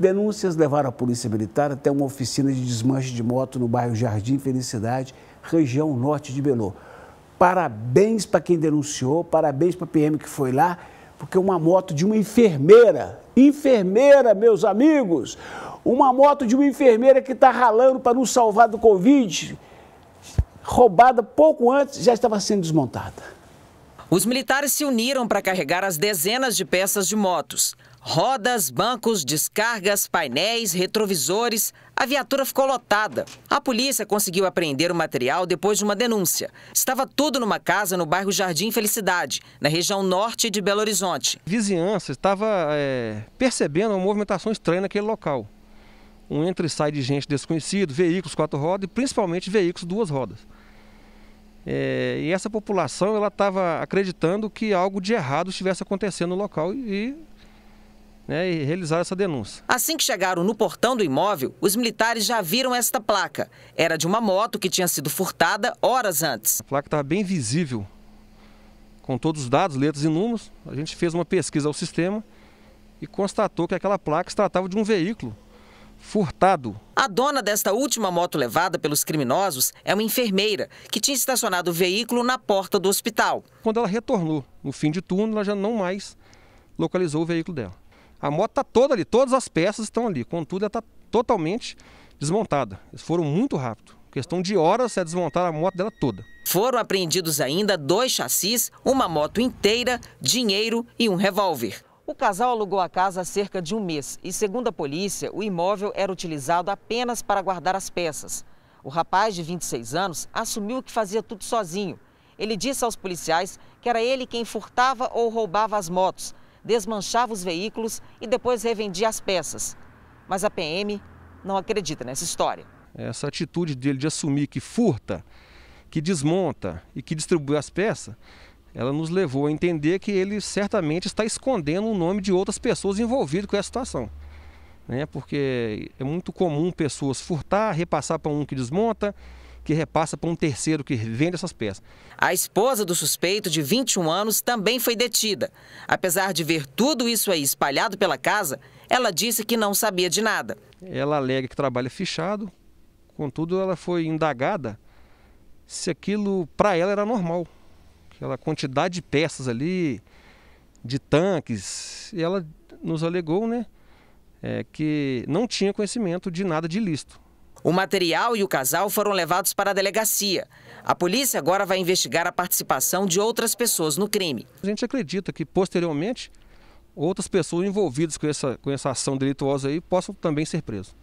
Denúncias levaram a Polícia Militar até uma oficina de desmanche de moto no bairro Jardim Felicidade, região norte de Belo. Parabéns para quem denunciou, parabéns para a PM que foi lá, porque uma moto de uma enfermeira, enfermeira, meus amigos, uma moto de uma enfermeira que está ralando para nos salvar do Covid, roubada pouco antes, já estava sendo desmontada. Os militares se uniram para carregar as dezenas de peças de motos. Rodas, bancos, descargas, painéis, retrovisores. A viatura ficou lotada. A polícia conseguiu apreender o material depois de uma denúncia. Estava tudo numa casa no bairro Jardim Felicidade, na região norte de Belo Horizonte. A vizinhança estava é, percebendo uma movimentação estranha naquele local. Um entra e sai de gente desconhecido, veículos quatro rodas e principalmente veículos duas rodas. É, e essa população ela estava acreditando que algo de errado estivesse acontecendo no local e, né, e realizar essa denúncia. Assim que chegaram no portão do imóvel, os militares já viram esta placa. Era de uma moto que tinha sido furtada horas antes. A placa estava bem visível, com todos os dados, letras e números. A gente fez uma pesquisa ao sistema e constatou que aquela placa se tratava de um veículo furtado. A dona desta última moto levada pelos criminosos é uma enfermeira que tinha estacionado o veículo na porta do hospital. Quando ela retornou no fim de turno, ela já não mais localizou o veículo dela. A moto está toda ali, todas as peças estão ali, contudo, ela está totalmente desmontada. Eles foram muito rápido. Questão de horas, é desmontar a moto dela toda. Foram apreendidos ainda dois chassis, uma moto inteira, dinheiro e um revólver. O casal alugou a casa há cerca de um mês e, segundo a polícia, o imóvel era utilizado apenas para guardar as peças. O rapaz de 26 anos assumiu que fazia tudo sozinho. Ele disse aos policiais que era ele quem furtava ou roubava as motos, desmanchava os veículos e depois revendia as peças. Mas a PM não acredita nessa história. Essa atitude dele de assumir que furta, que desmonta e que distribui as peças ela nos levou a entender que ele certamente está escondendo o nome de outras pessoas envolvidas com essa situação. Né? Porque é muito comum pessoas furtar, repassar para um que desmonta, que repassa para um terceiro que vende essas peças. A esposa do suspeito, de 21 anos, também foi detida. Apesar de ver tudo isso aí espalhado pela casa, ela disse que não sabia de nada. Ela alega que trabalha fechado, contudo, ela foi indagada se aquilo para ela era normal aquela quantidade de peças ali, de tanques, e ela nos alegou, né, é, que não tinha conhecimento de nada de ilícito. O material e o casal foram levados para a delegacia. A polícia agora vai investigar a participação de outras pessoas no crime. A gente acredita que, posteriormente, outras pessoas envolvidas com essa, com essa ação delituosa aí possam também ser presas.